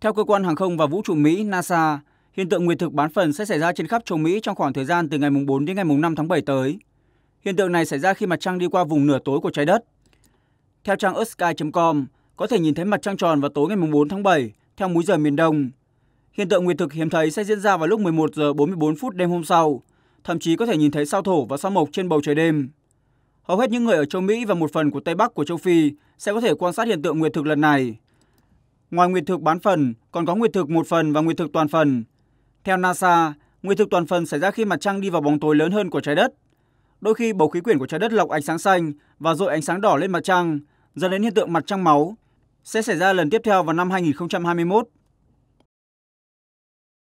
Theo cơ quan hàng không và vũ trụ Mỹ NASA, hiện tượng nguyệt thực bán phần sẽ xảy ra trên khắp châu Mỹ trong khoảng thời gian từ ngày 4 đến ngày 5 tháng 7 tới. Hiện tượng này xảy ra khi mặt trăng đi qua vùng nửa tối của trái đất. Theo trang earthsky.com, có thể nhìn thấy mặt trăng tròn vào tối ngày 4 tháng 7 theo múi giờ miền Đông. Hiện tượng nguyệt thực hiếm thấy sẽ diễn ra vào lúc 11 giờ 44 phút đêm hôm sau, thậm chí có thể nhìn thấy sao thổ và sao mộc trên bầu trời đêm. Hầu hết những người ở châu Mỹ và một phần của Tây Bắc của châu Phi sẽ có thể quan sát hiện tượng nguyệt thực lần này. Ngoài nguyệt thực bán phần, còn có nguyệt thực một phần và nguyệt thực toàn phần. Theo NASA, nguyệt thực toàn phần xảy ra khi mặt trăng đi vào bóng tối lớn hơn của trái đất. Đôi khi bầu khí quyển của trái đất lọc ánh sáng xanh và dội ánh sáng đỏ lên mặt trăng, dẫn đến hiện tượng mặt trăng máu, sẽ xảy ra lần tiếp theo vào năm 2021.